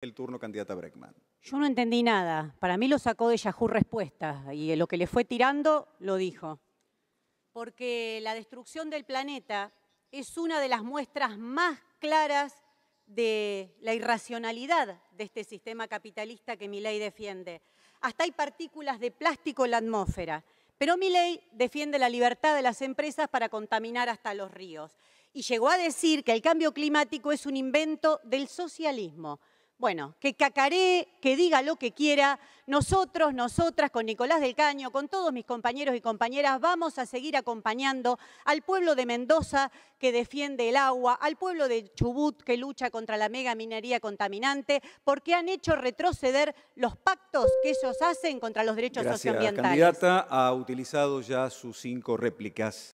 el turno candidata Breckman. Yo no entendí nada. Para mí lo sacó de Yahoo Respuestas y lo que le fue tirando lo dijo. Porque la destrucción del planeta es una de las muestras más claras de la irracionalidad de este sistema capitalista que mi ley defiende. Hasta hay partículas de plástico en la atmósfera. Pero mi ley defiende la libertad de las empresas para contaminar hasta los ríos. Y llegó a decir que el cambio climático es un invento del socialismo. Bueno, que cacaré, que diga lo que quiera, nosotros, nosotras, con Nicolás del Caño, con todos mis compañeros y compañeras, vamos a seguir acompañando al pueblo de Mendoza que defiende el agua, al pueblo de Chubut que lucha contra la mega minería contaminante, porque han hecho retroceder los pactos que ellos hacen contra los derechos Gracias. socioambientales. La candidata ha utilizado ya sus cinco réplicas.